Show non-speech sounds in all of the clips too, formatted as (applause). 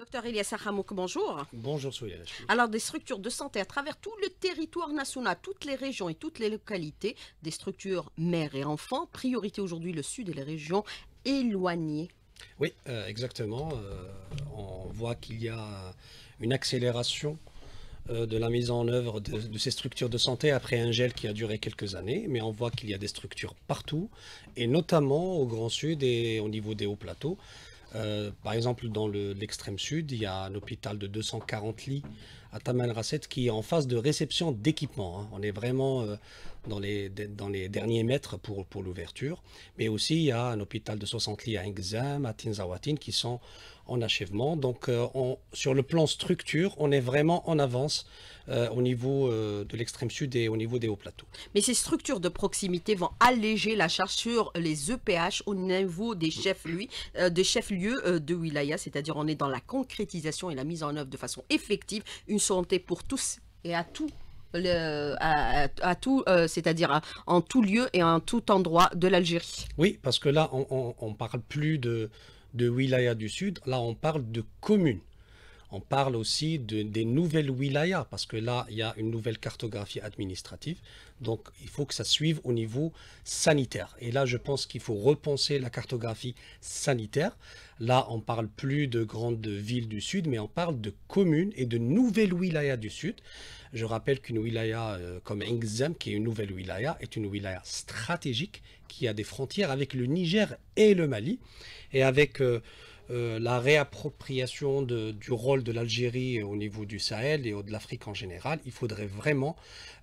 Docteur Elias Hamouk, bonjour. Bonjour Souyana. Alors des structures de santé à travers tout le territoire national, toutes les régions et toutes les localités, des structures mères et enfants, priorité aujourd'hui le sud et les régions éloignées. Oui, euh, exactement. Euh, on voit qu'il y a une accélération euh, de la mise en œuvre de, ces structures de santé après un gel qui a duré quelques années, mais on voit qu'il y a des structures partout, et notamment au Grand Sud et au niveau des hauts plateaux. Euh, par exemple, dans l'extrême sud, il y a un hôpital de 240 lits à Taman Rasset qui est en phase de réception d'équipement. Hein. On est vraiment euh, dans, les, derniers mètres pour, pour l'ouverture. Mais aussi, il y a un hôpital de 60 lits à Ingzam, à Tinzawatin, qui sont en achèvement. Donc euh, on, sur le plan structure, on est vraiment en avance euh, au niveau euh, de l'extrême sud et au niveau des hauts plateaux. Mais ces structures de proximité vont alléger la charge sur les EPH au niveau des chefs lui, des chefs lieux de wilaya, c'est-à-dire on est dans la concrétisation et la mise en œuvre de façon effective une santé pour tous et à tout. Le, à, tout, c'est-à-dire en tout lieu et en tout endroit de l'Algérie. Oui, parce que là, on, ne parle plus de, de wilaya du Sud, là on parle de communes. On parle aussi de, des nouvelles wilayas, parce que là, il y a une nouvelle cartographie administrative. Donc, il faut que ça suive au niveau sanitaire. Et là, je pense qu'il faut repenser la cartographie sanitaire. Là, on parle plus de grandes villes du Sud, mais on parle de communes et de nouvelles wilayas du Sud. Je rappelle qu'une wilaya euh, comme Ingzem, qui est une nouvelle wilaya, est une wilaya stratégique qui a des frontières avec le Niger et le Mali. Et avec... Euh, euh, la réappropriation du rôle de l'Algérie au niveau du Sahel et de l'Afrique en général. Il faudrait vraiment,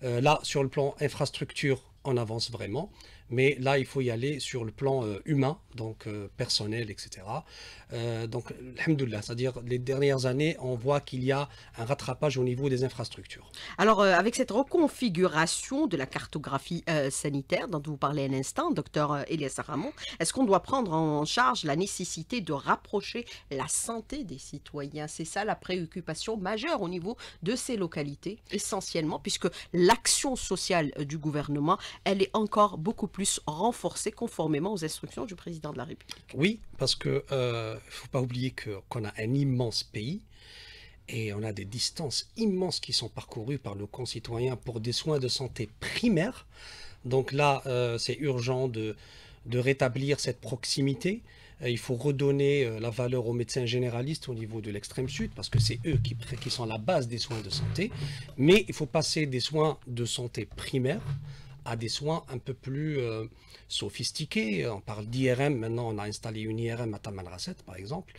euh, là, sur le plan infrastructure, on avance vraiment mais là, il faut y aller sur le plan euh, humain, donc euh, personnel, etc. Euh, donc, alhamdoulilah, c'est-à-dire les dernières années, on voit qu'il y a un rattrapage au niveau des infrastructures. Alors, avec cette reconfiguration de la cartographie sanitaire dont vous parlez un instant, docteur Elias Ramon, est-ce qu'on doit prendre en charge la nécessité de rapprocher la santé des citoyens C'est ça la préoccupation majeure au niveau de ces localités, essentiellement, puisque l'action sociale du gouvernement, elle est encore beaucoup plus plus renforcée conformément aux instructions du président de la République. Oui, parce qu'il ne euh, faut pas oublier qu'on a un immense pays et on a des distances immenses qui sont parcourues par nos concitoyens pour des soins de santé primaires. Donc là, euh, c'est urgent de, rétablir cette proximité. Euh, il faut redonner la valeur aux médecins généralistes au niveau de l'extrême sud, parce que c'est eux qui, qui sont la base des soins de santé. Mais il faut passer des soins de santé primaires des soins un peu plus euh, sophistiqués. On parle d'IRM, maintenant on a installé une IRM à Tamanrasset par exemple.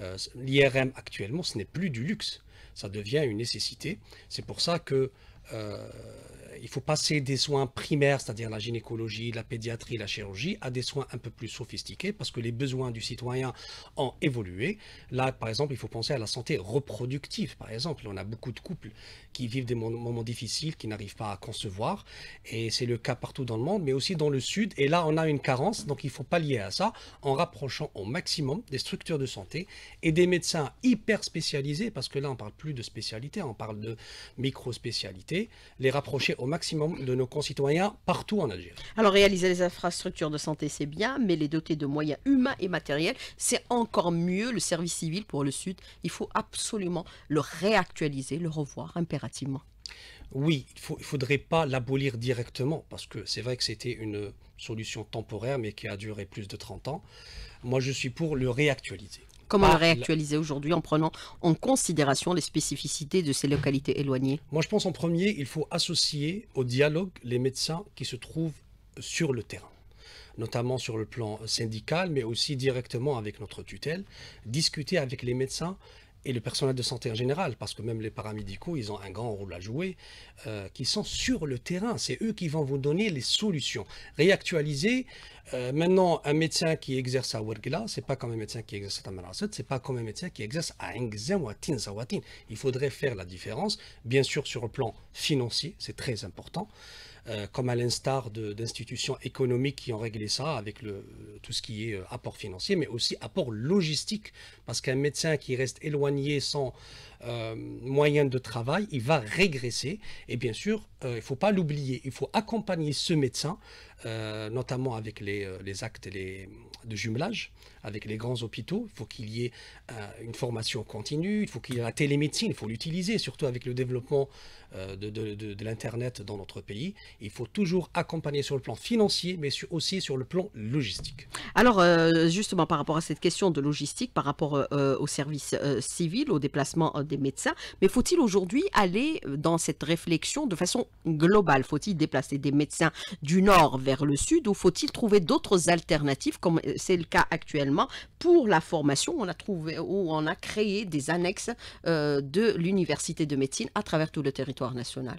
Euh, L'IRM actuellement, ce n'est plus du luxe, ça devient une nécessité. C'est pour ça que euh, il faut passer des soins primaires, c'est-à-dire la gynécologie, la pédiatrie, la chirurgie, à des soins un peu plus sophistiqués parce que les besoins du citoyen ont évolué. Là, par exemple, il faut penser à la santé reproductive. Par exemple, on a beaucoup de couples qui vivent des moments difficiles, qui n'arrivent pas à concevoir. Et c'est le cas partout dans le monde, mais aussi dans le Sud. Et là, on a une carence, donc il faut pallier à ça en rapprochant au maximum des structures de santé et des médecins hyper spécialisés, parce que là, on parle plus de spécialité, on parle de micro-spécialité, les rapprocher au maximum de nos concitoyens partout en Algérie. Alors réaliser les infrastructures de santé, c'est bien, mais les doter de moyens humains et matériels, c'est encore mieux le service civil pour le Sud. Il faut absolument le réactualiser, le revoir impérativement. Oui, il ne faudrait pas l'abolir directement, parce que c'est vrai que c'était une solution temporaire, mais qui a duré plus de 30 ans. Moi, je suis pour le réactualiser. Comment bah, réactualiser aujourd'hui en prenant en considération les spécificités de ces localités éloignées Moi, je pense en premier, il faut associer au dialogue les médecins qui se trouvent sur le terrain notamment sur le plan syndical, mais aussi directement avec notre tutelle, discuter avec les médecins et le personnel de santé en général, parce que même les paramédicaux, ils ont un grand rôle à jouer, euh, qui sont sur le terrain. C'est eux qui vont vous donner les solutions. Réactualiser, euh, maintenant, un médecin qui exerce à Wergla, c'est pas comme un médecin qui exerce à Tamarasset, c'est pas comme un médecin qui exerce à Engzem ou à Il faudrait faire la différence, bien sûr, sur le plan financier, c'est très important. Euh, comme à l'instar d'institutions économiques qui ont réglé ça avec le, tout ce qui est euh, apport financier, mais aussi apport logistique, parce qu'un médecin qui reste éloigné sans euh, moyen de travail, il va régresser. Et bien sûr, euh, il ne faut pas l'oublier, il faut accompagner ce médecin, euh, notamment avec les, les actes les, de jumelage, avec les grands hôpitaux. Il faut qu'il y ait une formation continue, il faut qu'il y ait la télémédecine, il faut l'utiliser, surtout avec le développement de, l'Internet dans notre pays. Il faut toujours accompagner sur le plan financier, mais aussi sur le plan logistique. Alors, justement, par rapport à cette question de logistique, par rapport au service civil, au déplacement médecins, mais faut-il aujourd'hui aller euh, dans cette réflexion de façon globale Faut-il déplacer des médecins du nord vers le sud ou faut-il trouver d'autres alternatives comme euh, c'est le cas actuellement pour la formation On a trouvé ou on a créé des annexes euh, de l'université de médecine à travers tout le territoire national.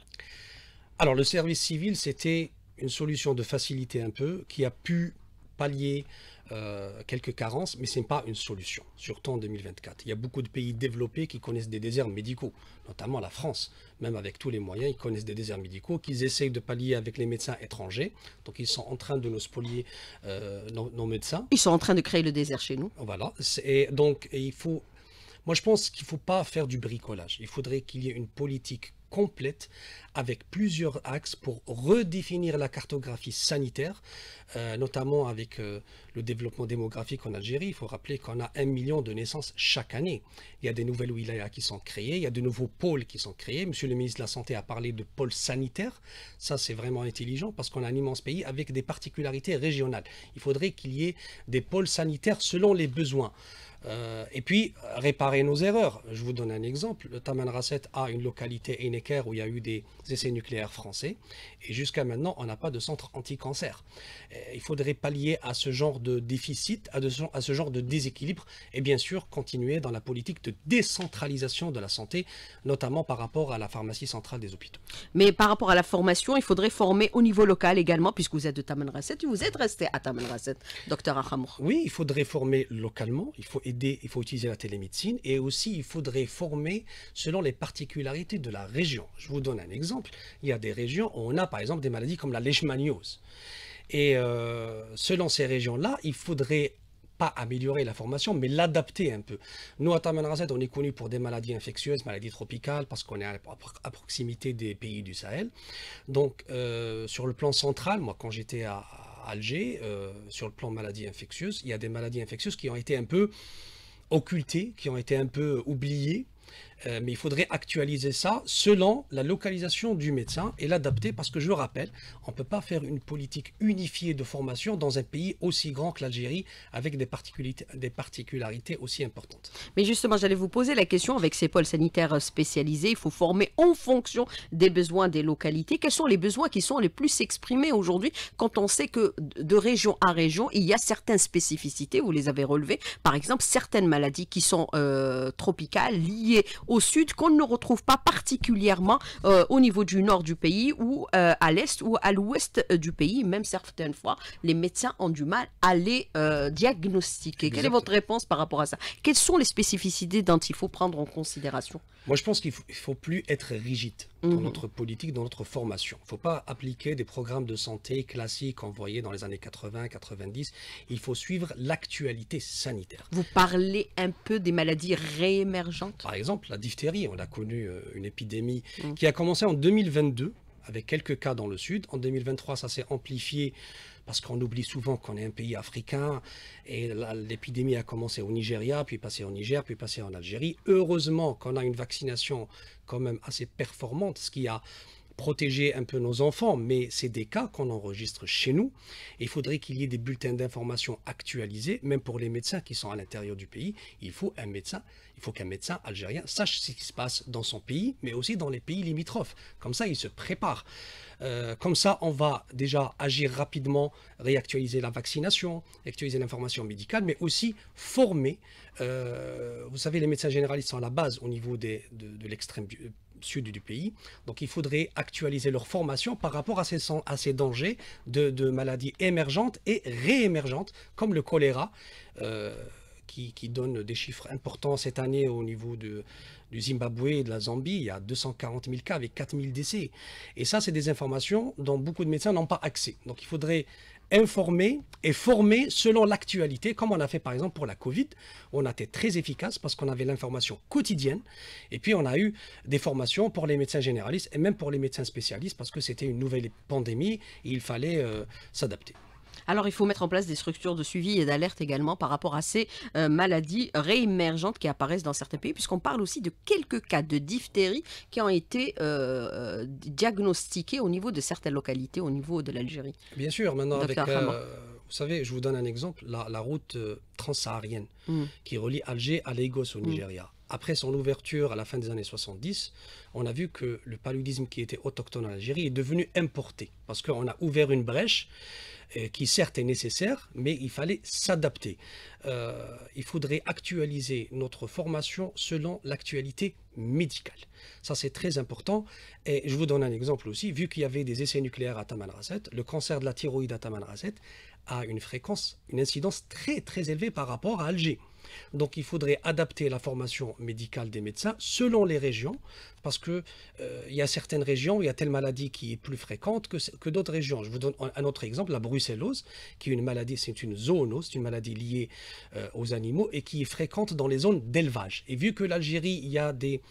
Alors le service civil, c'était une solution de facilité un peu qui a pu pallier euh, quelques carences, mais ce n'est pas une solution, surtout en 2024. Il y a beaucoup de pays développés qui connaissent des déserts médicaux, notamment la France. Même avec tous les moyens, ils connaissent des déserts médicaux qu'ils essayent de pallier avec les médecins étrangers. Donc ils sont en train de nous spolier, euh, nos, médecins. Ils sont en train de créer le désert chez nous. Voilà. Et donc il faut... Moi, je pense qu'il ne faut pas faire du bricolage. Il faudrait qu'il y ait une politique complète avec plusieurs axes pour redéfinir la cartographie sanitaire, euh, notamment avec euh, le développement démographique en Algérie. Il faut rappeler qu'on a un million de naissances chaque année. Il y a des nouvelles wilayas qui sont créées, il y a de nouveaux pôles qui sont créés. Monsieur le ministre de la Santé a parlé de pôles sanitaires. Ça, c'est vraiment intelligent parce qu'on a un immense pays avec des particularités régionales. Il faudrait qu'il y ait des pôles sanitaires selon les besoins. Euh, et puis, réparer nos erreurs. Je vous donne un exemple. Le Rasset a une localité Équerre où il y a eu des essais nucléaires français. Et jusqu'à maintenant, on n'a pas de centre anti-cancer. Euh, il faudrait pallier à ce genre de déficit, à, à ce genre de déséquilibre. Et bien sûr, continuer dans la politique de décentralisation de la santé, notamment par rapport à la pharmacie centrale des hôpitaux. Mais par rapport à la formation, il faudrait former au niveau local également, puisque vous êtes de Taman et vous êtes resté à Rasset, docteur Achamour. Oui, il faudrait former localement. Il faut il faut utiliser la télémédecine et aussi il faudrait former selon les particularités de la région. Je vous donne un exemple. Il y a des régions où on a par exemple des maladies comme la leishmaniose. Et euh, selon ces régions-là, il faudrait pas améliorer la formation, mais l'adapter un peu. Nous, à Tamanrasset, on est connu pour des maladies infectieuses, maladies tropicales, parce qu'on est à, proximité des pays du Sahel. Donc, euh, sur le plan central, moi, quand j'étais à, Alger, euh, sur le plan maladies infectieuses, il y a des maladies infectieuses qui ont été un peu occultées, qui ont été un peu oubliées, euh, mais il faudrait actualiser ça selon la localisation du médecin et l'adapter parce que je rappelle, on ne peut pas faire une politique unifiée de formation dans un pays aussi grand que l'Algérie avec des, des particularités aussi importantes. Mais justement, j'allais vous poser la question avec ces pôles sanitaires spécialisés, il faut former en fonction des besoins des localités. Quels sont les besoins qui sont les plus exprimés aujourd'hui quand on sait que de région à région, il y a certaines spécificités, vous les avez relevées, par exemple certaines maladies qui sont euh, tropicales liées au sud qu'on ne retrouve pas particulièrement euh, au niveau du nord du pays ou euh, à l'est ou à l'ouest euh, du pays. Même certaines fois, les médecins ont du mal à les diagnostiquer. Quelle est votre réponse par rapport à ça Quelles sont les spécificités dont il faut prendre en considération Moi, je pense qu'il ne faut, plus être rigide dans mhm. notre politique, dans notre formation. Il ne faut pas appliquer des programmes de santé classiques envoyés dans les années 80, 90. Il faut suivre l'actualité sanitaire. Vous parlez un peu des maladies réémergentes Par exemple, la diphtérie. On a connu euh, une épidémie mhm. qui a commencé en 2022 avec quelques cas dans le sud. En 2023, ça s'est amplifié parce qu'on oublie souvent qu'on est un pays africain et l'épidémie a commencé au Nigeria, puis passé au Niger, puis passé en Algérie. Heureusement qu'on a une vaccination quand même assez performante, ce qui a protéger un peu nos enfants, mais c'est des cas qu'on enregistre chez nous. il faudrait qu'il y ait des bulletins d'information actualisés, même pour les médecins qui sont à l'intérieur du pays. Il faut un médecin, il faut qu'un médecin algérien sache ce qui se passe dans son pays, mais aussi dans les pays limitrophes. Comme ça, il se prépare. Euh, comme ça, on va déjà agir rapidement, réactualiser la vaccination, actualiser l'information médicale, mais aussi former. Euh, vous savez, les médecins généralistes sont à la base au niveau des, de l'extrême sud du pays. Donc il faudrait actualiser leur formation par rapport à ces, dangers de, maladies émergentes et réémergentes, comme le choléra. Euh, qui, donne des chiffres importants cette année au niveau de, du Zimbabwe et de la Zambie. Il y a 240 000 cas avec 4 000 décès. Et ça, c'est des informations dont beaucoup de médecins n'ont pas accès. Donc il faudrait informer et former selon l'actualité, comme on a fait par exemple pour la Covid. On a été très efficace parce qu'on avait l'information quotidienne et puis on a eu des formations pour les médecins généralistes et même pour les médecins spécialistes parce que c'était une nouvelle pandémie et il fallait euh, s'adapter. Alors il faut mettre en place des structures de suivi et d'alerte également par rapport à ces euh, maladies réémergentes qui apparaissent dans certains pays, puisqu'on parle aussi de quelques cas de diphtérie qui ont été euh, euh, diagnostiqués au niveau de certaines localités, au niveau de l'Algérie. Bien sûr, maintenant avec, vous savez, je vous donne un exemple, la, route transsaharienne hmm. qui relie Alger à Lagos au hmm. Nigeria après son ouverture à la fin des années 70, on a vu que le paludisme qui était autochtone en Algérie est devenu importé parce qu'on a ouvert une brèche euh, qui certes est nécessaire, mais il fallait s'adapter. Euh, il faudrait actualiser notre formation selon l'actualité médicale. Ça, c'est très important. Et je vous donne un exemple aussi. Vu qu'il y avait des essais nucléaires à Tamanrasset, le cancer de la thyroïde à Tamanrasset a une fréquence, une incidence très très élevée par rapport à Alger. Donc il faudrait adapter la formation médicale des médecins selon les régions, parce que euh, il y a certaines régions où il y a telle maladie qui est plus fréquente que, d'autres régions. Je vous donne un autre exemple, la brucellose, qui est une maladie, c'est une zoonose, c'est une maladie liée euh, aux animaux et qui est fréquente dans les zones d'élevage. Et vu que l'Algérie, il y a des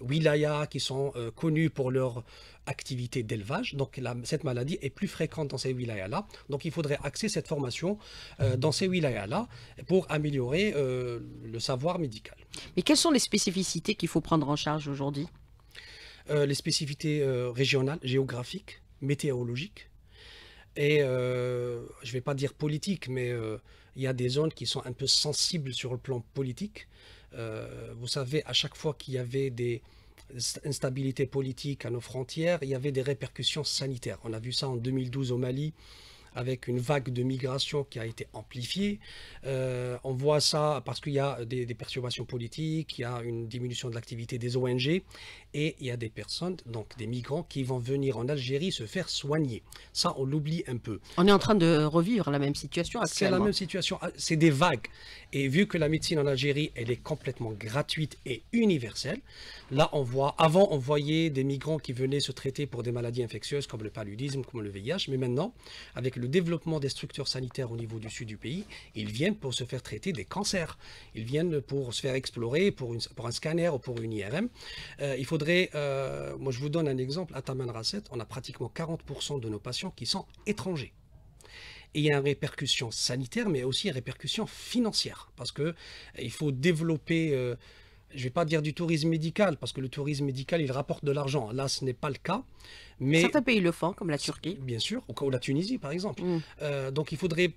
wilayas qui sont euh, connus pour leur activité d'élevage. Donc cette maladie est plus fréquente dans ces wilayas-là. Donc il faudrait axer cette formation euh, mhm. dans ces wilayas-là pour améliorer euh, le savoir médical. Mais quelles sont les spécificités qu'il faut prendre en charge aujourd'hui Les spécificités régionales, géographiques, météorologiques et je ne vais pas dire politique, mais il y a des zones qui sont un peu sensibles sur le plan politique. Euh, vous savez, à chaque fois qu'il y avait des instabilités politiques à nos frontières, il y avait des répercussions sanitaires. On a vu ça en 2012 au Mali avec une vague de migration qui a été amplifiée. Euh, on voit ça parce qu'il y a des, des perturbations politiques, il y a une diminution de l'activité des ONG et il y a des personnes, donc des migrants, qui vont venir en Algérie se faire soigner. Ça, on l'oublie un peu. On est en train de revivre la même situation actuellement. C'est la même situation, ah, c'est des vagues. Et vu que la médecine en Algérie, elle est complètement gratuite et universelle, là, on voit, avant, on voyait des migrants qui venaient se traiter pour des maladies infectieuses comme le paludisme, comme le VIH, mais maintenant, avec le développement des structures sanitaires au niveau du sud du pays, ils viennent pour se faire traiter des cancers. Ils viennent pour se faire explorer, pour, un scanner ou pour une IRM. Euh, il faut euh, moi je vous donne un exemple, à Taman on a pratiquement 40% de nos patients qui sont étrangers. Et il y a une répercussion sanitaire, mais aussi une répercussion financière, parce que euh, il faut développer, euh, je ne vais pas dire du tourisme médical, parce que le tourisme médical, il rapporte de l'argent. Là, ce n'est pas le cas. Mais Certains pays le font, comme la Turquie. Bien sûr, ou, la Tunisie, par exemple. Mmh. donc il faudrait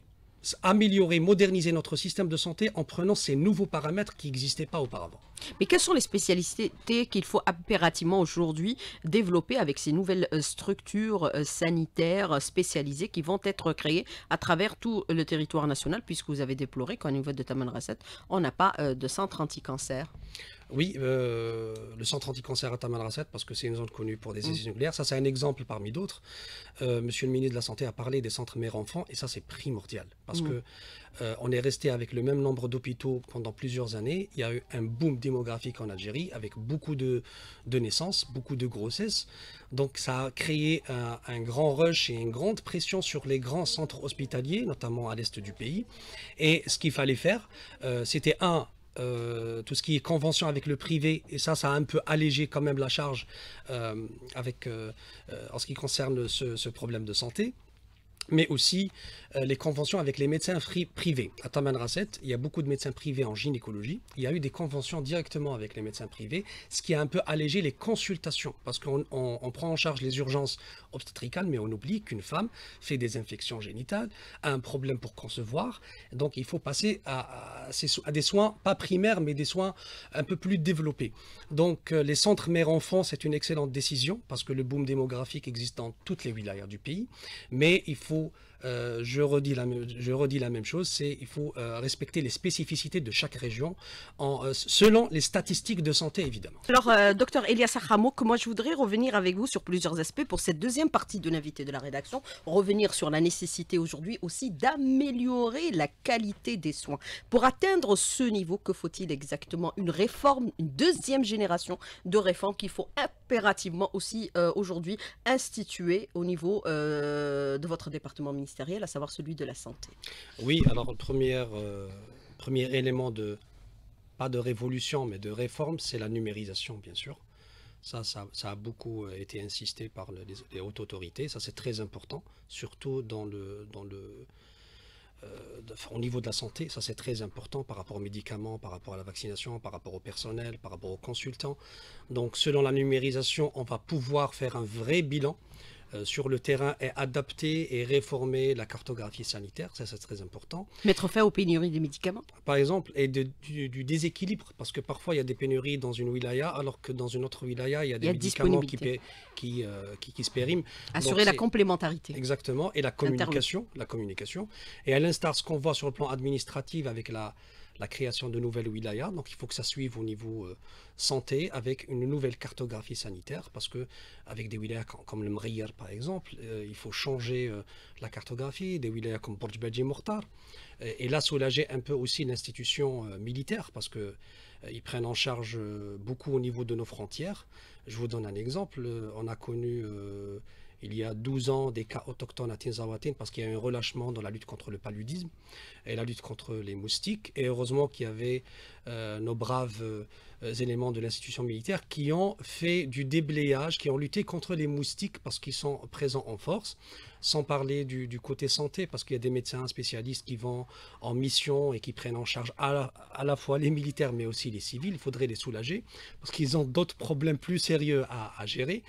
améliorer, moderniser notre système de santé en prenant ces nouveaux paramètres qui n'existaient pas auparavant. Mais quelles sont les spécialités qu'il faut impérativement aujourd'hui développer avec ces nouvelles euh, structures euh, sanitaires euh, spécialisées qui vont être créées à travers tout le territoire national, puisque vous avez déploré qu'au niveau de Taman Rasset, on n'a pas de centre anti-cancer oui, euh, le centre anti-cancer à Tamanrasset, parce que c'est une zone connue pour des essais mm. nucléaires. Ça, c'est un exemple parmi d'autres. Euh, monsieur le ministre de la Santé a parlé des centres mère-enfant, et ça, c'est primordial, parce mm. que euh, on est resté avec le même nombre d'hôpitaux pendant plusieurs années. Il y a eu un boom démographique en Algérie, avec beaucoup de, de naissances, beaucoup de grossesses. Donc, ça a créé un, grand rush et une grande pression sur les grands centres hospitaliers, notamment à l'est du pays. Et ce qu'il fallait faire, c'était un, euh, tout ce qui est convention avec le privé, et ça, ça a un peu allégé quand même la charge euh, avec, euh, en ce qui concerne ce problème de santé mais aussi euh, les conventions avec les médecins privés. À Tamanrasset, il y a beaucoup de médecins privés en gynécologie. Il y a eu des conventions directement avec les médecins privés, ce qui a un peu allégé les consultations, parce qu'on prend en charge les urgences obstétricales, mais on oublie qu'une femme fait des infections génitales, a un problème pour concevoir, donc il faut passer à, des soins, pas primaires, mais des soins un peu plus développés. Donc euh, les centres mère-enfant, c'est une excellente décision, parce que le boom démographique existe dans toutes les wilayas du pays, mais il faut faut euh, je, redis la, même chose, c'est il faut euh, respecter les spécificités de chaque région en, euh, selon les statistiques de santé, évidemment. Alors, docteur Elias que moi je voudrais revenir avec vous sur plusieurs aspects pour cette deuxième partie de l'invité de la rédaction, revenir sur la nécessité aujourd'hui aussi d'améliorer la qualité des soins. Pour atteindre ce niveau, que faut-il exactement Une réforme, une deuxième génération de réformes qu'il faut impérativement aussi aujourd'hui instituer au niveau de votre département ministériel à savoir celui de la santé. Oui, alors le euh, premier élément de, pas de révolution, mais de réforme, c'est la numérisation, bien sûr. Ça, ça, ça, a beaucoup euh, été insisté par les, hautes autorités. Ça, c'est très important, surtout dans le, dans le, euh, au niveau de la santé. Ça, c'est très important par rapport aux médicaments, par rapport à la vaccination, par rapport au personnel, par rapport aux consultants. Donc, selon la numérisation, on va pouvoir faire un vrai bilan euh, sur le terrain est adapté et réformer la cartographie sanitaire, ça c'est très important. Mettre fin aux pénuries des médicaments Par exemple, et du, déséquilibre, parce que parfois il y a des pénuries dans une wilaya, alors que dans une autre wilaya, il y a des médicaments qui, euh, qui, qui, se périment. Assurer la complémentarité. Exactement, et la communication. La communication. Et à l'instar ce qu'on voit sur le plan administratif avec la, la création de nouvelles wilayas. Donc il faut que ça suive au niveau euh, santé avec une nouvelle cartographie sanitaire parce que avec des wilayas comme, le Mriyar par exemple, euh, il faut changer euh, la cartographie, des wilayas comme Borj Mortar et, et, là soulager un peu aussi l'institution militaire parce que ils prennent en charge beaucoup au niveau de nos frontières. Je vous donne un exemple, on a connu il y a 12 ans des cas autochtones à Tinzawatin parce qu'il y a eu un relâchement dans la lutte contre le paludisme et la lutte contre les moustiques. Et heureusement qu'il y avait euh, nos braves euh, éléments de l'institution militaire qui ont fait du déblayage, qui ont lutté contre les moustiques parce qu'ils sont présents en force, sans parler du, côté santé parce qu'il y a des médecins spécialistes qui vont en mission et qui prennent en charge à la, à la fois les militaires mais aussi les civils. Il faudrait les soulager parce qu'ils ont d'autres problèmes plus sérieux à, gérer.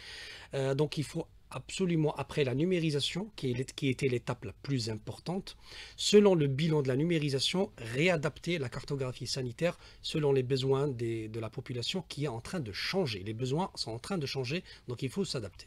Euh, donc il faut absolument après la numérisation, qui, était l'étape la plus importante, selon le bilan de la numérisation, réadapter la cartographie sanitaire selon les besoins de la population qui est en train de changer. Les besoins sont en train de changer, donc il faut s'adapter.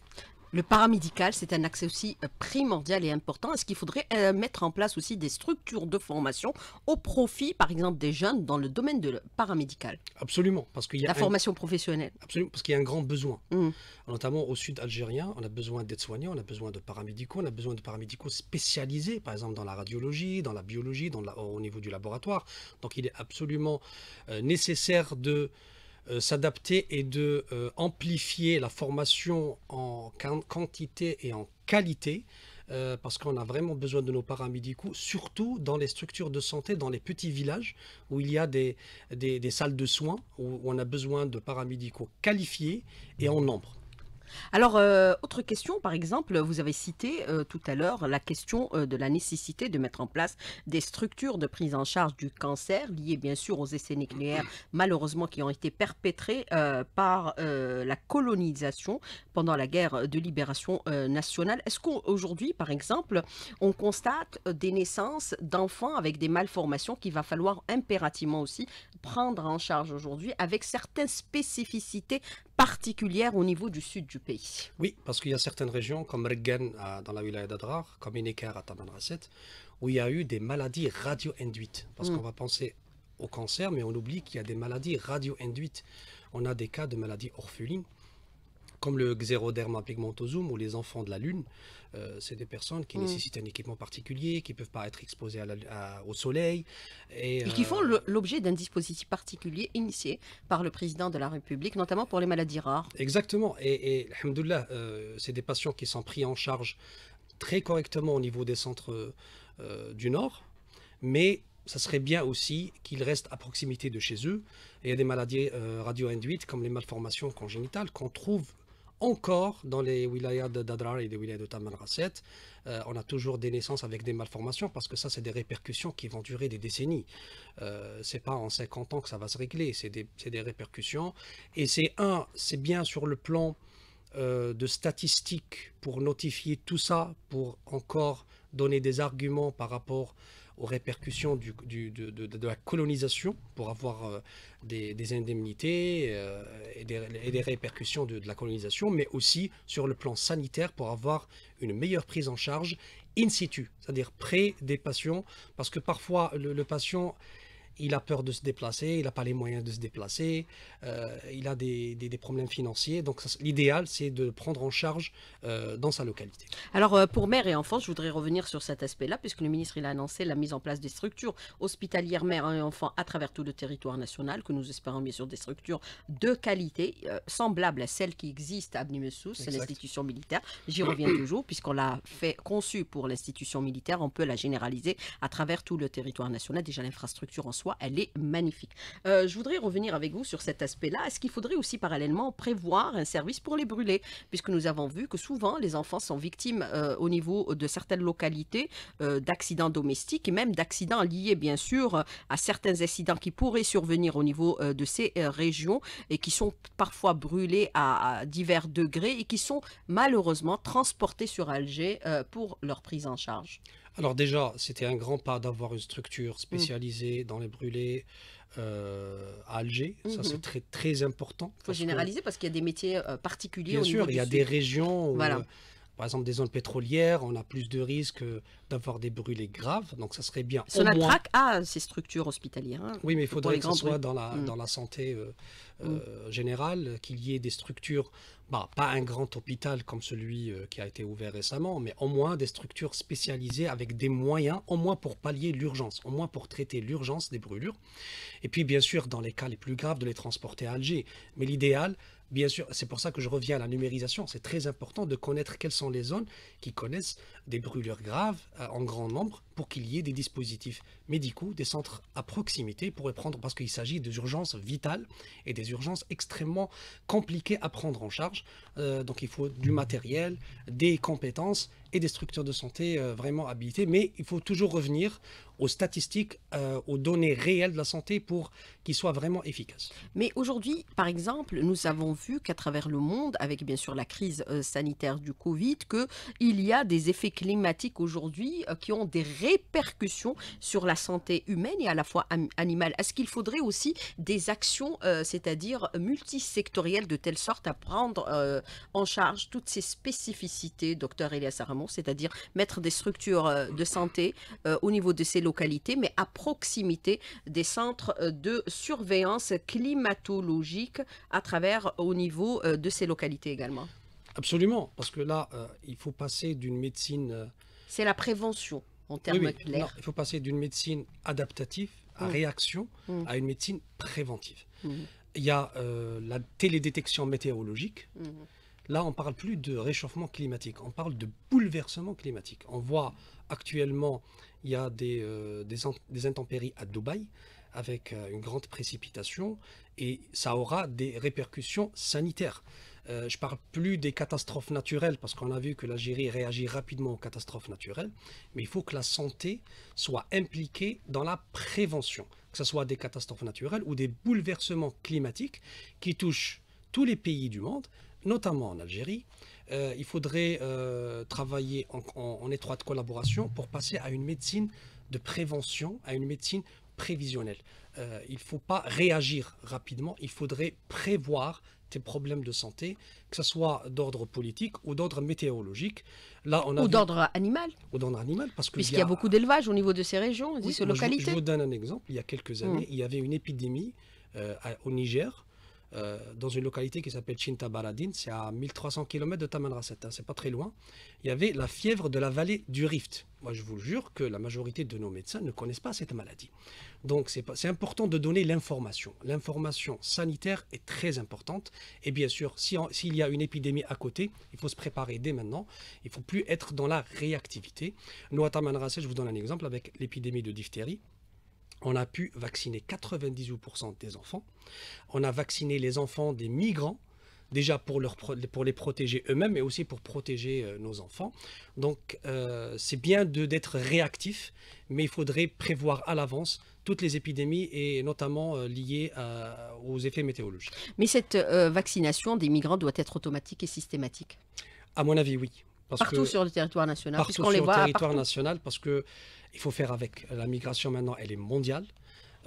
Le paramédical, c'est un accès aussi euh, primordial et important. Est-ce qu'il faudrait euh, mettre en place aussi des structures de formation au profit, par exemple, des jeunes dans le domaine de paramédical Absolument, parce qu'il y la formation professionnelle. Absolument, parce qu'il y a un grand besoin, mmh. notamment au sud algérien. On a besoin d'aides-soignants, on a besoin de paramédicaux, on a besoin de paramédicaux spécialisés, par exemple dans la radiologie, dans la biologie, dans au niveau du laboratoire. Donc, il est absolument euh, nécessaire de euh, s'adapter et de euh, amplifier la formation en quantité et en qualité. Euh, parce qu'on a vraiment besoin de nos paramédicaux, surtout dans les structures de santé, dans les petits villages où il y a des, des salles de soins, où on a besoin de paramédicaux qualifiés et en nombre. Alors, euh, autre question, par exemple, vous avez cité euh, tout à l'heure la question euh, de la nécessité de mettre en place des structures de prise en charge du cancer liées bien sûr aux essais nucléaires, malheureusement qui ont été perpétrés par la colonisation pendant la guerre de libération nationale. Est-ce qu'aujourd'hui, par exemple, on constate des naissances d'enfants avec des malformations qu'il va falloir impérativement aussi prendre en charge aujourd'hui avec certaines spécificités particulières au niveau du sud du oui, parce qu'il y a certaines régions, comme Regen, dans la wilaya d'Adrar, comme Inekar à Tamanrasset, où il y a eu des maladies radio-induites. Parce mm. qu'on va penser au cancer, mais on oublie qu'il y a des maladies radio-induites. On a des cas de maladies orphelines comme le xéroderma pigmentosum ou les enfants de la Lune, euh, c'est des personnes qui mm. nécessitent un équipement particulier, qui ne peuvent pas être exposées à au soleil. Et, qui font euh, l'objet d'un dispositif particulier initié par le président de la République, notamment pour les maladies rares. Exactement. Et, et euh, c'est des patients qui sont pris en charge très correctement au niveau des centres euh, du Nord, mais ça serait bien aussi qu'ils restent à proximité de chez eux. Et il y a des maladies radio-induites comme les malformations congénitales qu'on trouve encore dans les wilayas de Dadrar et des wilayas de Tamanrasset, euh, on a toujours des naissances avec des malformations parce que ça, c'est des répercussions qui vont durer des décennies. Euh, c'est pas en 50 ans que ça va se régler, c'est des, répercussions. Et c'est un, c'est bien sur le plan euh, de statistiques pour notifier tout ça, pour encore donner des arguments par rapport aux répercussions de, la colonisation pour avoir euh, des, indemnités euh, et des, répercussions de, la colonisation, mais aussi sur le plan sanitaire pour avoir une meilleure prise en charge in situ, c'est-à-dire près des patients, parce que parfois le patient il a peur de se déplacer, il n'a pas les moyens de se déplacer, euh, il a des, problèmes financiers. Donc l'idéal, c'est de prendre en charge euh, dans sa localité. Alors euh, pour mère et enfant, je voudrais revenir sur cet aspect-là, puisque le ministre il a annoncé la mise en place des structures hospitalières mère et enfant à travers tout le territoire national, que nous espérons bien sûr des structures de qualité, semblables à celles qui existent à Abnimesus, c'est l'institution militaire. J'y reviens (coughs) toujours, puisqu'on l'a fait conçue pour l'institution militaire, on peut la généraliser à travers tout le territoire national. Déjà l'infrastructure en soi elle est magnifique. Euh, je voudrais revenir avec vous sur cet aspect-là. Est-ce qu'il faudrait aussi parallèlement prévoir un service pour les brûler Puisque nous avons vu que souvent, les enfants sont victimes euh, au niveau de certaines localités euh, d'accidents domestiques et même d'accidents liés, bien sûr, à certains incidents qui pourraient survenir au niveau de ces régions et qui sont parfois brûlés à, divers degrés et qui sont malheureusement transportés sur Alger pour leur prise en charge. Alors déjà, c'était un grand pas d'avoir une structure mm. spécialisée dans les brûlés euh, à Alger. Ça, mm-hmm. c'est très, très important. Il faut généraliser parce qu'il y a des métiers euh, particuliers. Bien sûr, il y a des régions où, euh, par exemple, des zones pétrolières, on a plus de risques d'avoir des brûlés graves. Donc, ça serait bien. cela moins... à ces structures hospitalières. Hein, oui, mais il faudrait que ce soit dans la, mm. dans la santé mm. générale, qu'il y ait des structures bah, pas un grand hôpital comme celui euh, qui a été ouvert récemment, mais au moins des structures spécialisées avec des moyens, au moins pour pallier l'urgence, au moins pour traiter l'urgence des brûlures. Et puis bien sûr, dans les cas les plus graves, de les transporter à Alger. Mais l'idéal, bien sûr, c'est pour ça que je reviens à la numérisation, c'est très important de connaître quelles sont les zones qui connaissent des brûlures graves euh, en grand nombre pour qu'il y ait des dispositifs médicaux, des centres à proximité pour les prendre, parce qu'il s'agit des urgences vitales et des urgences extrêmement compliquées à prendre en charge. Euh, donc il faut du matériel, des compétences et des structures de santé euh, vraiment habilitées, mais il faut toujours revenir aux statistiques, euh, aux données réelles de la santé pour qu'ils soient vraiment efficaces. Mais aujourd'hui, par exemple, nous avons vu qu'à travers le monde, avec bien sûr la crise sanitaire du Covid, qu'il y a des effets climatiques aujourd'hui qui ont des répercussions sur la santé humaine et à la fois animale Est-ce qu'il faudrait aussi des actions, euh, c'est-à-dire multisectorielles, de telle sorte à prendre euh, en charge toutes ces spécificités, docteur Elias Aramon, c'est-à-dire mettre des structures euh, de santé au niveau de ces localités, mais à proximité des centres de surveillance climatologique à travers au niveau de ces localités également Absolument, parce que là, il faut passer d'une médecine... C'est la prévention il faut passer d'une médecine adaptative à mm. réaction mm. à une médecine préventive. Mm. Il y a euh, la télédétection météorologique. Là, on ne parle plus de réchauffement climatique, on parle de bouleversement climatique. On voit actuellement, il y a des, euh, des, des intempéries à Dubaï avec euh, une grande précipitation et ça aura des répercussions sanitaires. Je euh, je parle plus des catastrophes naturelles parce qu'on a vu que l'Algérie réagit rapidement aux catastrophes naturelles, mais il faut que la santé soit impliquée dans la prévention, que ce soit des catastrophes naturelles ou des bouleversements climatiques qui touchent tous les pays du monde, notamment en Algérie. Euh, il faudrait euh, travailler en étroite collaboration pour passer à une médecine de prévention, à une médecine prévisionnelle. Euh, il ne faut pas réagir rapidement, il faudrait prévoir tes problèmes de santé, que ce soit d'ordre politique ou d'ordre météorologique. Là, on ou d'ordre animal. d'ordre animal, parce que puisqu'il y, a... beaucoup d'élevage au niveau de ces régions, de ces localités. Je, vous donne un exemple. Il y a quelques hum. années, il y avait une épidémie euh, au Niger euh, dans une localité qui s'appelle Chintabaradin, c'est à 1300 km de Tamanrasset, hein, c'est pas très loin, il y avait la fièvre de la vallée du Rift. Moi, je vous jure que la majorité de nos médecins ne connaissent pas cette maladie. Donc, c'est important de donner l'information. L'information sanitaire est très importante. Et bien sûr, s'il y a une épidémie à côté, il faut se préparer dès maintenant. Il ne faut plus être dans la réactivité. Nous, à Tamanrasset, je vous donne un exemple avec l'épidémie de diphtérie on a pu vacciner 98% des enfants. On a vacciné les enfants des migrants, déjà pour, les protéger eux-mêmes, mais aussi pour protéger euh, nos enfants. Donc euh, c'est bien d'être réactif, mais il faudrait prévoir à l'avance toutes les épidémies et notamment euh, liées aux effets météorologiques. Mais cette vaccination des migrants doit être automatique et systématique À mon avis, oui. partout sur le territoire national. Partout sur le territoire national, parce que il faut faire avec. La migration maintenant, elle est mondiale.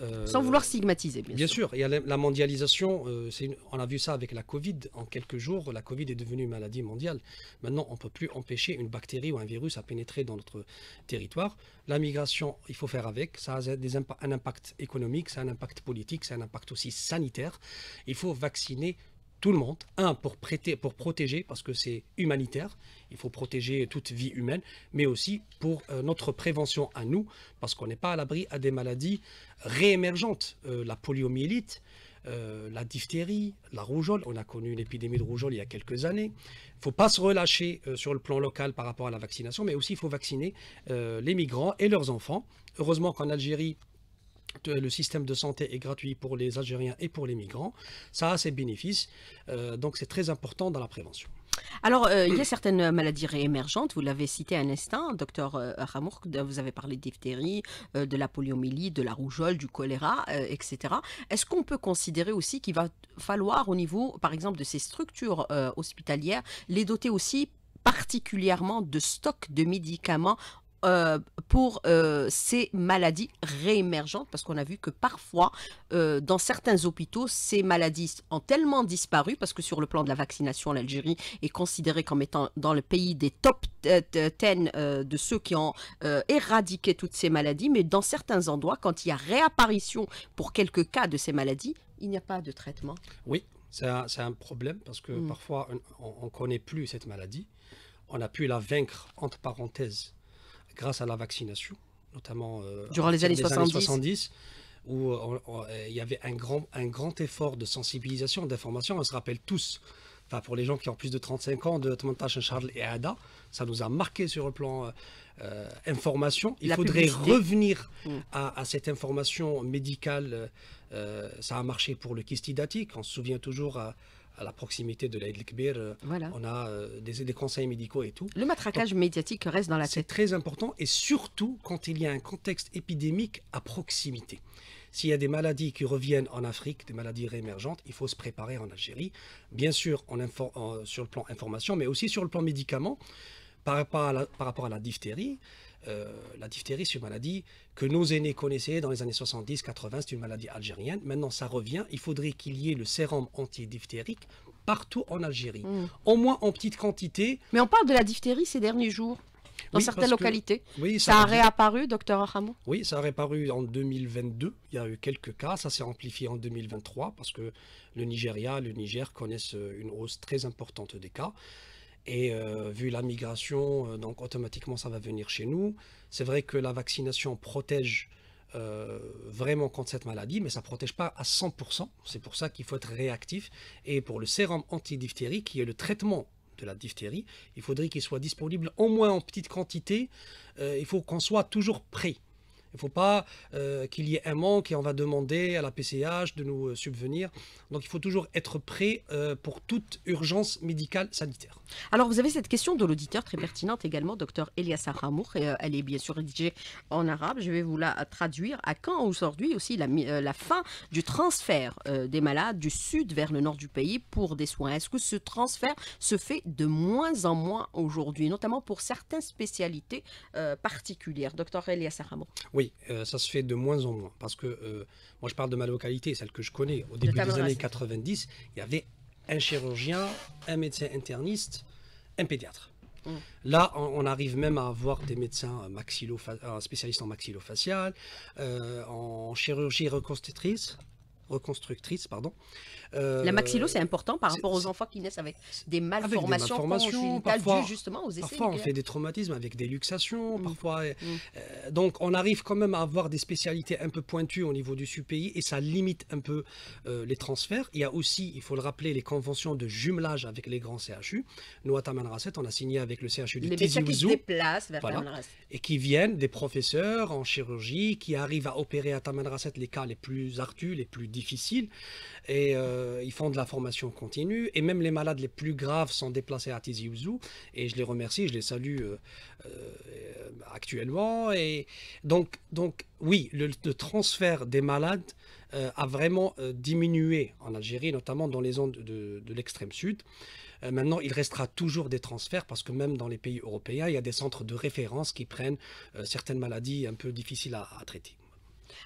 Euh, Sans vouloir stigmatiser, bien, bien sûr. Il y la, la mondialisation, euh, c'est on a vu ça avec la Covid. En quelques jours, la Covid est devenue maladie mondiale. Maintenant, on ne peut plus empêcher une bactérie ou un virus à pénétrer dans notre territoire. La migration, il faut faire avec. Ça a des un impact économique, ça a un impact politique, ça a un impact aussi sanitaire. Il faut vacciner tout le monde. Un, pour, prêter, pour protéger, parce que c'est humanitaire, il faut protéger toute vie humaine, mais aussi pour euh, notre prévention à nous, parce qu'on n'est pas à l'abri à des maladies réémergentes. Euh, la poliomyélite, euh, la diphtérie, la rougeole. On a connu une épidémie de rougeole il y a quelques années. Il ne faut pas se relâcher sur le plan local par rapport à la vaccination, mais aussi il faut vacciner les migrants et leurs enfants. Heureusement qu'en Algérie, le système de santé est gratuit pour les Algériens et pour les migrants. Ça a ses bénéfices, euh, donc c'est très important dans la prévention. Alors, euh, il y a certaines maladies réémergentes, vous l'avez cité un instant, docteur euh, Ramour, vous avez parlé de diphtérie, de la poliomyélite, de la rougeole, du choléra, etc. Est-ce qu'on peut considérer aussi qu'il va falloir au niveau, par exemple, de ces structures hospitalières, les doter aussi particulièrement de stocks de médicaments euh, pour euh, ces maladies réémergentes, parce qu'on a vu que parfois, euh, dans certains hôpitaux, ces maladies ont tellement disparu, parce que sur le plan de la vaccination, l'Algérie est considérée comme étant dans le pays des top 10 de ceux qui ont éradiqué toutes ces maladies, mais dans certains endroits, quand il y a réapparition pour quelques cas de ces maladies, il n'y a pas de traitement. Oui, c'est un, problème, parce que mm. parfois, on ne connaît plus cette maladie. On a pu la vaincre, entre parenthèses, grâce à la vaccination, notamment euh, durant les années 70. 70. où euh, euh, il y avait un grand, un grand effort de sensibilisation, d'information. On se rappelle tous Enfin, pour les gens qui ont plus de 35 ans, de Tmantash Charles et Ada, ça nous a marqué sur le plan information. Il faudrait revenir mm. à, cette information médicale. ça a marché pour le kystidatique. On se souvient toujours à, à la proximité de l'Aïd euh, on a euh, des, conseils médicaux et tout. Le matraquage médiatique reste dans la tête. C'est très important et surtout quand il y a un contexte épidémique à proximité. S'il y a des maladies qui reviennent en Afrique, des maladies réémergentes, il faut se préparer en Algérie, bien sûr sur le plan information, mais aussi sur le plan médicament, par par rapport à la diphtérie. Euh, la diphtérie, c'est une maladie que nos aînés connaissaient dans les années 70-80, c'est une maladie algérienne. Maintenant, ça revient. Il faudrait qu'il y ait le sérum antidiphtérique partout en Algérie, mm. au moins en petite quantité. Mais on parle de la diphtérie ces derniers jours dans certaines localités. ça, a réapparu, docteur Aramo Oui, ça a réapparu en 2022. Il y a eu quelques cas. Ça s'est amplifié en 2023 parce que le Nigeria, le Niger connaissent euh, une hausse très importante des cas. Et euh, vu la migration, euh, donc automatiquement ça va venir chez nous. C'est vrai que la vaccination protège euh, vraiment contre cette maladie, mais ça ne protège pas à 100%. C'est pour ça qu'il faut être réactif. Et pour le sérum anti qui est le traitement de la diphtérie, il faudrait qu'il soit disponible au moins en petite quantité. il faut qu'on soit toujours prêt. Il ne faut pas euh, qu'il y ait un manque et on va demander à la PCH de nous euh, subvenir. Donc il faut toujours être prêt euh, pour toute urgence médicale sanitaire. Alors vous avez cette question de l'auditeur très pertinente également, docteur Elias Aramour. elle est bien sûr rédigée en arabe. Je vais vous la traduire. À quand aujourd'hui aussi la, la, fin du transfert des malades du sud vers le nord du pays pour des soins Est-ce que ce transfert se fait de moins en moins aujourd'hui, notamment pour certaines spécialités particulières Docteur Elias Aramour. Oui. Oui, euh, ça se fait de moins en moins. Parce que euh, moi, je parle de ma localité, celle que je connais. Au début des années 90, il y avait un chirurgien, un médecin interniste, un pédiatre. Mm. Là, on, arrive même à avoir des médecins euh, maxillo spécialistes en maxillofacial, en chirurgie reconstructrice, reconstructrice, pardon. la euh, maxillo, c'est important par rapport aux enfants qui naissent avec des malformations, parfois, justement aux Parfois, on fait des traumatismes avec des luxations, mm. parfois. Mm. Euh, donc, on arrive quand même à avoir des spécialités un peu pointues au niveau du SUPI et ça limite un peu euh, les transferts. Il y a aussi, il faut le rappeler, les conventions de jumelage avec les grands CHU. Nous, à Tamanrasset, on a signé avec le CHU de Tiziouzou. Et qui viennent, des professeurs en chirurgie, qui arrivent à opérer à Tamanrasset les cas les plus artus, les plus difficiles difficile. Et euh, ils font de la formation continue. Et même les malades les plus graves sont déplacés à Tizi Ouzou. Et je les remercie, je les salue euh, euh, actuellement. Et donc, donc oui, le, transfert des malades a vraiment diminué en Algérie, notamment dans les zones de, l'extrême sud. Maintenant, il restera toujours des transferts parce que même dans les pays européens, il y a des centres de référence qui prennent certaines maladies un peu difficiles à traiter.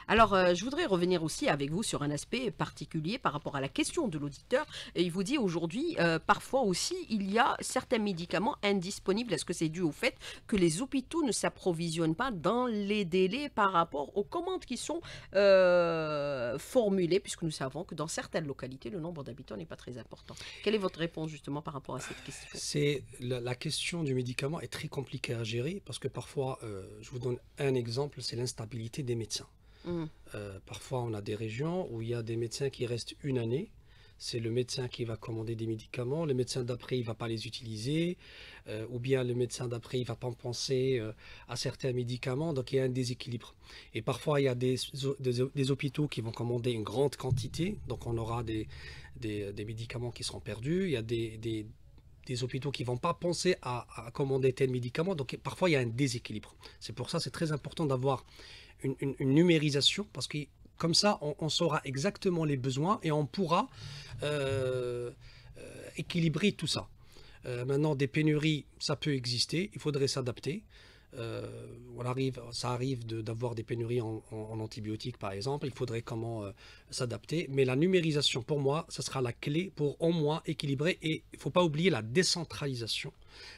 Alors, euh, je voudrais revenir aussi avec vous sur un aspect particulier par rapport à la question de l'auditeur. Il vous dit aujourd'hui, euh, parfois aussi, il y a certains médicaments indisponibles. Est-ce que c'est dû au fait que les hôpitaux ne s'approvisionnent pas dans les délais par rapport aux commandes qui sont euh, formulées, puisque nous savons que dans certaines localités, le nombre d'habitants n'est pas très important Quelle est votre réponse justement par rapport à cette question la, question du médicament est très compliquée à gérer parce que parfois, je vous donne un exemple, c'est l'instabilité des médecins. Mm. Euh, parfois, on a des régions où il y a des médecins qui restent une année. C'est le médecin qui va commander des médicaments, le médecin d'après, il ne va pas les utiliser, euh, ou bien le médecin d'après, il ne va pas penser euh, à certains médicaments, donc il y a un déséquilibre. Et parfois, il y a des, hôpitaux qui vont commander une grande quantité, donc on aura des, des, médicaments qui seront perdus, il y a des, hôpitaux qui ne vont pas penser à, commander tel médicament. Donc parfois, il y a un déséquilibre. C'est pour ça c'est très important d'avoir une, numérisation, parce que comme ça, on, saura exactement les besoins et on pourra euh, euh, équilibrer tout ça. Euh, maintenant, des pénuries, ça peut exister, il faudrait s'adapter. on arrive, ça arrive d'avoir des pénuries en, antibiotiques, par exemple. Il faudrait comment s'adapter. Mais la numérisation, pour moi, ça sera la clé pour au moins équilibrer. Et il ne faut pas oublier la décentralisation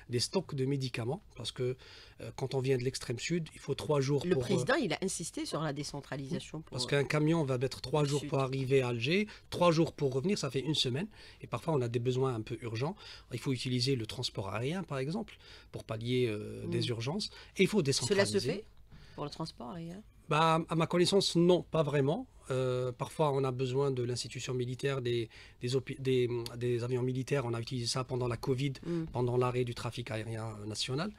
des stocks de médicaments, parce que euh, quand on vient de l'extrême sud, il faut trois jours le pour... Le euh, président, il a insisté sur la décentralisation. parce qu'un camion va mettre trois jours pour arriver à Alger, trois jours pour revenir, ça fait une semaine, et parfois on a des besoins un peu urgents. Il faut utiliser le transport aérien, par exemple, pour pallier euh, mm. des urgences, et il faut décentraliser. Cela se fait pour le transport aérien bah, à ma connaissance, non, pas vraiment. Euh, parfois on a besoin de l'institution militaire, des, des, avions militaires. On a utilisé ça pendant la Covid, mm. pendant l'arrêt du trafic aérien euh, national.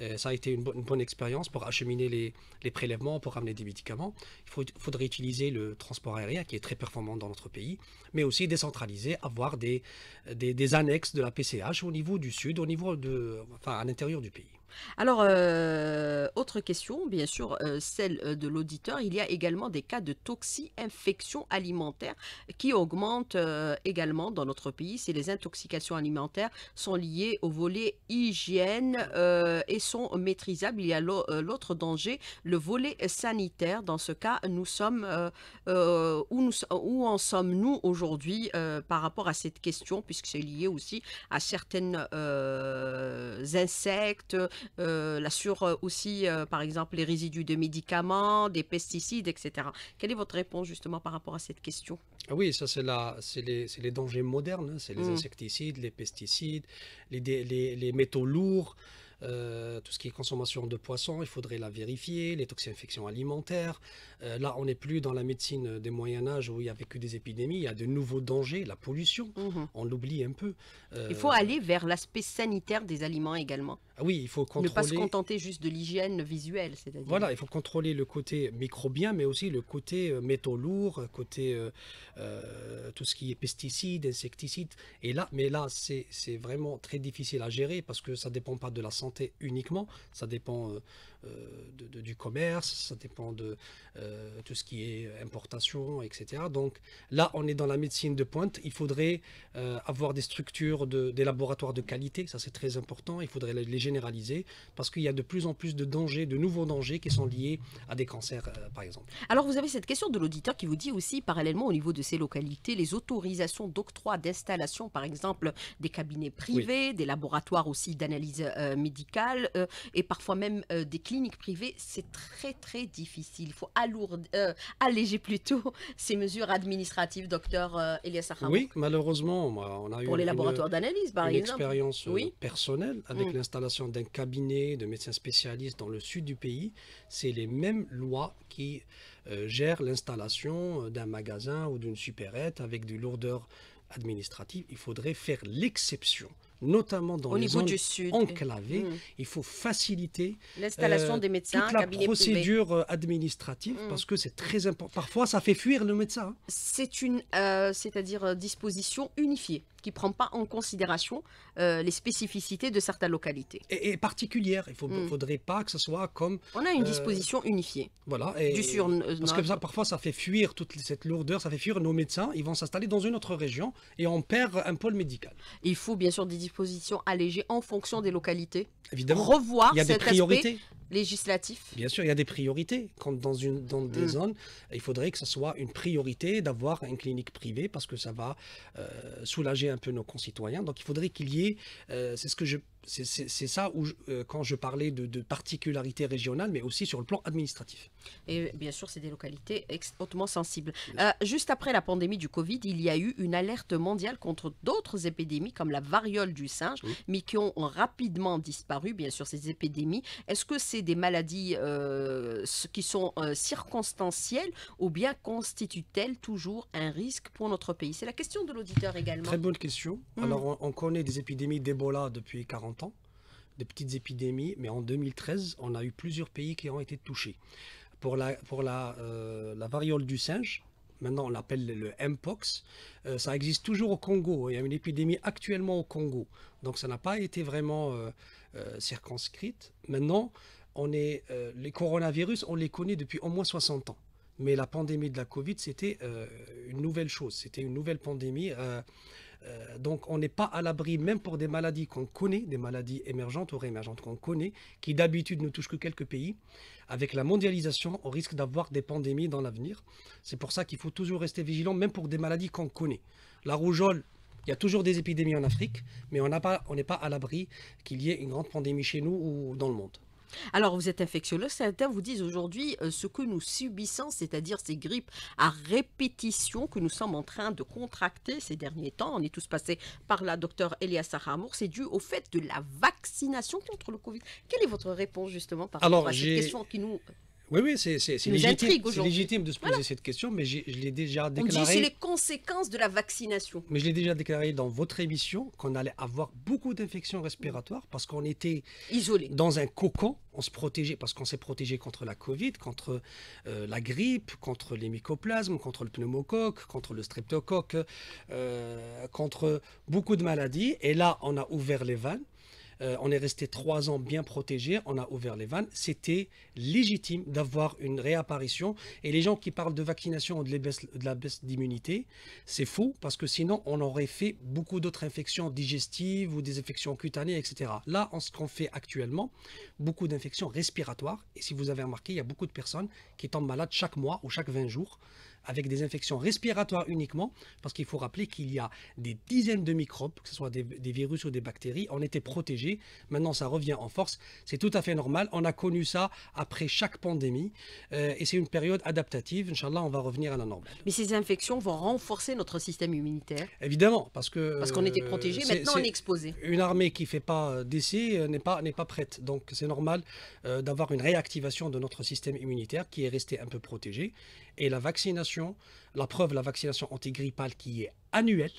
Euh, ça a été une, bonne expérience pour acheminer les, prélèvements, pour ramener des médicaments. Il faudrait utiliser le transport aérien qui est très performant dans notre pays, mais aussi décentraliser, avoir des, des, annexes de la PCH au niveau du sud, au niveau de, enfin à l'intérieur du pays. Alors, autre question, bien sûr, celle de l'auditeur. Il y a également des cas de toxie infections alimentaires qui augmentent euh, également dans notre pays. Si les intoxications alimentaires sont liées au volet hygiène euh, et sont maîtrisables, il y a euh, l'autre danger, le volet sanitaire. Dans ce cas, nous sommes où, nous, en sommes-nous aujourd'hui par rapport à cette question, puisque c'est lié aussi à certaines insectes, la sur aussi par exemple les résidus de médicaments, des pesticides, etc. Quelle est votre réponse? justement par rapport à cette question ah Oui, ça c'est les, dangers modernes, hein. c'est les mm. insecticides, les pesticides, les métaux lourds. Euh, tout ce qui est consommation de poissons, il faudrait la vérifier, les toxi-infections alimentaires. Euh, là, on n'est plus dans la médecine des Moyen Âge où il n'y avait que des épidémies, il y a de nouveaux dangers, la pollution, mhm. on l'oublie un peu. il euh, faut aller vers l'aspect sanitaire des aliments également. Ah oui, il faut contrôler... Ne pas se contenter juste de l'hygiène visuelle, c'est-à-dire... Voilà, il faut contrôler le côté microbien, mais aussi le côté métaux lourds, côté tout ce qui est pesticides, insecticides. Et là, mais là, c'est vraiment très difficile à gérer parce que ça ne dépend pas de la santé uniquement. Ça dépend euh, euh, du commerce, ça dépend de euh, tout ce qui est importation, etc. Donc là, on est dans la médecine de pointe. Il faudrait euh, avoir des structures, des laboratoires de qualité, ça c'est très important. Il faudrait les généraliser parce qu'il y a de plus en plus de dangers, de nouveaux dangers qui sont liés à des cancers, par exemple. Alors vous avez cette question de l'auditeur qui vous dit aussi parallèlement au niveau de ces localités, les autorisations d'octroi d'installation, par exemple, des cabinets privés, des laboratoires aussi d'analyse médicale et parfois même des Clinique privée, c'est très très difficile. Il faut alourdir, euh, alléger plutôt (laughs) ces mesures administratives, docteur euh, Elias Aram. Oui, malheureusement, on a eu pour les laboratoires d'analyse, une expérience euh, personnelle avec mm. l'installation d'un cabinet de médecins spécialistes dans le sud du pays. C'est les mêmes lois qui gèrent l'installation d'un magasin ou d'une supérette avec du lourdeur administrative, il faudrait faire l'exception notamment dans Au les zones sud. enclavées. Mm. Il faut faciliter l'installation euh, des médecins, la procédure euh, administrative mm. parce que c'est très important. Parfois, ça fait fuir le médecin. Hein. C'est une, euh, c'est-à-dire disposition unifiée qui ne prend pas en considération euh, les spécificités de certaines localités. Et, et particulière, il ne mm. faudrait pas que ce soit comme... On a une euh, disposition unifiée. Voilà. Et, parce que parfois, ça fait fuir toute cette lourdeur, ça fait fuir nos médecins, ils vont s'installer dans une autre région et on perd un pôle médical. Il faut bien sûr des dispositions allégées en fonction des localités. Évidemment. Revoir il y a des priorités législatif Bien sûr, il y a des priorités. Quand dans, une, dans des mm. zones, il faudrait que ce soit une priorité d'avoir une clinique privée parce que ça va euh, soulager un peu nos concitoyens. Donc il faudrait qu'il y ait, euh, c'est ce que je c'est ça où euh, quand je parlais de, particularités régionales, mais aussi sur le plan administratif. Et bien sûr, c'est des localités hautement sensibles. Euh, juste après la pandémie du Covid, il y a eu une alerte mondiale contre d'autres épidémies comme la variole du singe, mais qui ont rapidement disparu, bien sûr, ces épidémies. Est-ce que c'est des maladies euh, qui sont circonstancielles ou bien constituent-elles toujours un risque pour notre pays C'est la question de l'auditeur également. Très bonne question. Mm. Alors, on, connaît des épidémies d'Ebola depuis 40 des de petites épidémies, mais en 2013, on a eu plusieurs pays qui ont été touchés. Pour la, pour la, euh, la variole du singe, maintenant on l'appelle le Mpox, euh, ça existe toujours au Congo. Il y a une épidémie actuellement au Congo. Donc ça n'a pas été vraiment euh, circonscrite. Maintenant, on est, les coronavirus, on les connaît depuis au moins 60 ans. Mais la pandémie de la Covid, c'était une nouvelle chose. C'était une nouvelle pandémie euh, donc on n'est pas à l'abri, même pour des maladies qu'on connaît, des maladies émergentes ou réémergentes qu'on connaît, qui d'habitude ne touchent que quelques pays. Avec la mondialisation, on risque d'avoir des pandémies dans l'avenir. C'est pour ça qu'il faut toujours rester vigilant, même pour des maladies qu'on connaît. La rougeole, il y a toujours des épidémies en Afrique, mais on n'est pas à l'abri qu'il y ait une grande pandémie chez nous ou dans le monde. Alors, vous êtes infectiologue, certains vous disent aujourd'hui euh, ce que nous subissons, c'est-à-dire ces grippes à répétition que nous sommes en train de contracter ces derniers temps. On est tous passés par la docteur Elias Aramour. C'est dû au fait de la vaccination contre le Covid. Quelle est votre réponse justement par rapport à cette question qui nous oui, oui, c'est légitime, légitime de se poser cette question, mais je l'ai déjà déclaré. On dit c'est les conséquences de la vaccination. Mais je l'ai déjà déclaré dans votre émission qu'on allait avoir beaucoup d'infections respiratoires parce qu'on était isolé dans un cocon. On se protégeait parce qu'on s'est protégé contre la Covid, contre euh, la grippe, contre les mycoplasmes, contre le pneumocoque, contre le streptocoque, euh, contre beaucoup de maladies. Et là, on a ouvert les vannes. Euh, on est resté trois ans bien protégé, on a ouvert les vannes. C'était légitime d'avoir une réapparition. Et les gens qui parlent de vaccination ou de, la baisse d'immunité, c'est faux parce que sinon on aurait fait beaucoup d'autres infections digestives ou des infections cutanées, etc. Là, en ce qu'on fait actuellement, beaucoup d'infections respiratoires. Et si vous avez remarqué, il y a beaucoup de personnes qui tombent malades chaque mois ou chaque 20 jours avec des infections respiratoires uniquement, parce qu'il faut rappeler qu'il y a des dizaines de microbes, que ce soit des, virus ou des bactéries, on était protégés. Maintenant, ça revient en force. C'est tout à fait normal. On a connu ça après chaque pandémie. Euh, et c'est une période adaptative. Inch'Allah, on va revenir à la normale. Mais ces infections vont renforcer notre système immunitaire Évidemment, parce que... Parce qu'on était euh, protégés, maintenant on est exposé. Une armée qui ne fait pas euh, d'essai n'est pas, pas prête. Donc c'est normal d'avoir une réactivation de notre système immunitaire qui est resté un peu protégé et la vaccination, la preuve, la vaccination antigrippale qui est annuelle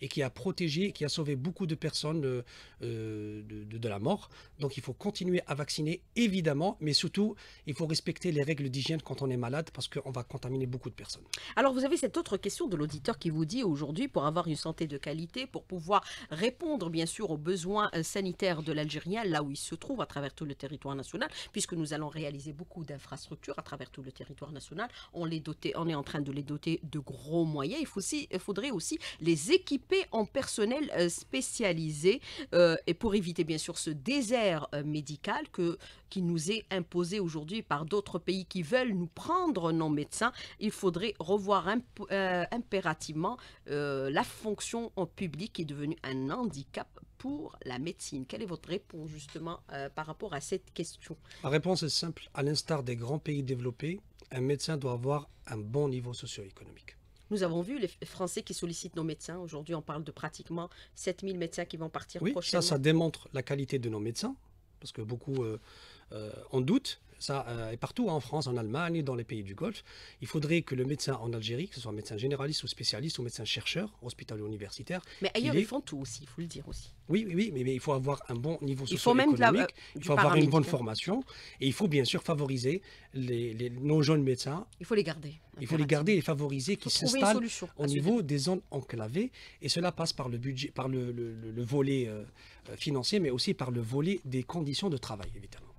et qui a protégé, qui a sauvé beaucoup de personnes euh, euh, de, de la mort. Donc il faut continuer à vacciner, évidemment, mais surtout, il faut respecter les règles d'hygiène quand on est malade parce qu'on va contaminer beaucoup de personnes. Alors vous avez cette autre question de l'auditeur qui vous dit aujourd'hui, pour avoir une santé de qualité, pour pouvoir répondre bien sûr aux besoins euh, sanitaires de l'Algérien, là où il se trouve à travers tout le territoire national, puisque nous allons réaliser beaucoup d'infrastructures à travers tout le territoire national, on, les doté, on est en train de les doter de gros moyens, il, faut aussi, faudrait aussi les équiper en personnel euh, spécialisé euh, et pour éviter bien sûr ce désert euh, médical que, qui nous est imposée aujourd'hui par d'autres pays qui veulent nous prendre nos médecins, il faudrait revoir euh, impérativement euh, la fonction en public qui est devenue un handicap pour la médecine. Quelle est votre réponse justement par rapport à cette question La réponse est simple. À l'instar des grands pays développés, un médecin doit avoir un bon niveau socio-économique. Nous avons vu les Français qui sollicitent nos médecins. Aujourd'hui, on parle de pratiquement 7000 médecins qui vont partir oui, Ça, ça démontre la qualité de nos médecins, parce que beaucoup euh, euh, en doutent ça euh, partout, hein, en France, en Allemagne, dans les pays du Golfe. Il faudrait que le médecin en Algérie, que ce soit un médecin généraliste ou spécialiste ou médecin chercheur, ou universitaire Mais ailleurs, ils font tout aussi, il faut le dire aussi. Oui, oui, mais, il faut avoir un bon niveau socio il faut, même la, euh, il faut avoir une bonne formation et il faut bien sûr favoriser les, nos jeunes médecins. Il faut les garder. Il faut les garder et les favoriser qui s'installent au niveau des zones enclavées et cela passe par le budget, par le, volet euh, financier mais aussi par le volet des conditions de travail évidemment.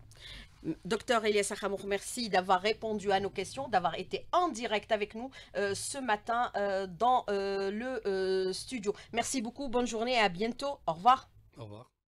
Docteur Elias Akhamour, merci d'avoir répondu à nos questions, d'avoir été en direct avec nous euh, ce matin euh, dans euh, le studio. Merci beaucoup, bonne journée et à bientôt. Au revoir. Au revoir.